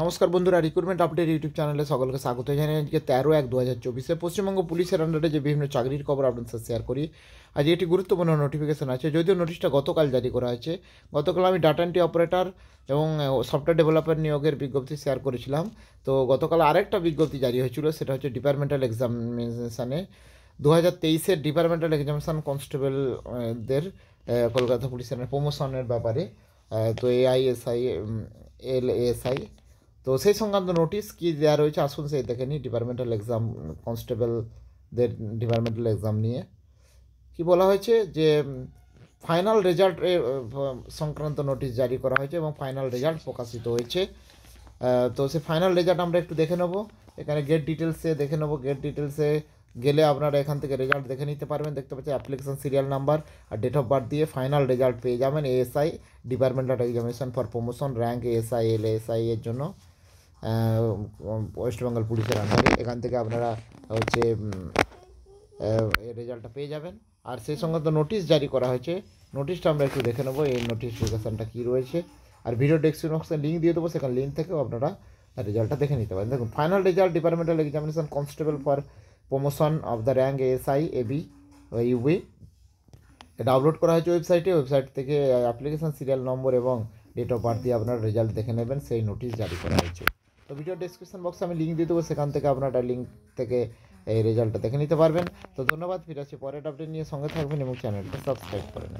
নমস্কার বন্ধুরা recruitment update YouTube চ্যানেলে সকলকে স্বাগত জানাই আজকে তেরো এক দু হাজার চব্বিশে পশ্চিমবঙ্গ পুলিশের আন্ডারে যে বিভিন্ন চাকরির খবর আপনাদের সাথে শেয়ার করি আজ একটি গুরুত্বপূর্ণ নোটিফিকেশান আছে যদিও নোটিশটা গতকাল জারি করা হয়েছে গতকাল আমি ডাটা এন্ট্রি অপারেটর এবং সফটওয়্যার ডেভেলপার নিয়োগের বিজ্ঞপ্তি শেয়ার করেছিলাম তো গতকাল আরেকটা বিজ্ঞপ্তি জারি হয়েছিল সেটা হচ্ছে ডিপার্টমেন্টাল এক্সামিনেশানে দু হাজার তেইশের ডিপার্টমেন্টাল এক্সামিনেশান কনস্টেবলদের কলকাতা পুলিশের প্রমোশনের ব্যাপারে তো এআইএসআই এল এস আই তো সেই সংক্রান্ত নোটিশ কী দেওয়া রয়েছে আসুন সেই দেখে নিই ডিপার্টমেন্টাল এক্সাম কনস্টেবলদের ডিপার্টমেন্টাল এক্সাম নিয়ে কি বলা হয়েছে যে ফাইনাল রেজাল্ট সংক্রান্ত নোটিশ জারি করা হয়েছে এবং ফাইনাল রেজাল্ট প্রকাশিত হয়েছে তো সে ফাইনাল রেজাল্ট আমরা একটু দেখে নেবো এখানে গেট ডিটেলসে দেখে নেব গেট ডিটেলসে গেলে আপনারা এখান থেকে রেজাল্ট দেখে নিতে পারবেন দেখতে পাচ্ছেন অ্যাপ্লিকেশন সিরিয়াল নাম্বার আর ডেট অফ বার্থ দিয়ে ফাইনাল রেজাল্ট পেয়ে যাবেন ASI departmental examination for promotion rank ASI L এর জন্য ওয়েস্ট বেঙ্গল পুলিশের আন্ডারে এখান থেকে আপনারা হচ্ছে রেজাল্টটা পেয়ে যাবেন আর সেই সঙ্গে তো নোটিশ জারি করা হয়েছে নোটিশটা আমরা একটু দেখে নেবো এই নোটিফিকেশানটা কী রয়েছে আর ভিডিও ডেসক্রিপশনে লিঙ্ক দিয়ে দেবো সেখানে লিঙ্ক থেকেও আপনারা রেজাল্টটা দেখে নিতে পারেন দেখুন final result departmental examination constable for promotion of the rank SI AB UB এটা আপলোড করা হয়েছে ওয়েবসাইটে ওয়েবসাইট থেকে অ্যাপ্লিকেশান সিরিয়াল নম্বর এবং ডেট অফ বার্থ দিয়ে আপনারা রেজাল্ট দেখে নেবেন সেই নোটিশ জারি করা হয়েছে তো ভিডিও ডিসক্রিপশন বক্সে আমি লিঙ্ক দিয়ে দেবো সেখান থেকে আপনারা লিঙ্ক থেকে এই রেজাল্টটা দেখে নিতে পারবেন তো ধন্যবাদ ফিরে আসছি পরের আপডেট নিয়ে সঙ্গে থাকবেন এবং চ্যানেলটা সাবস্ক্রাইব করে নেবেন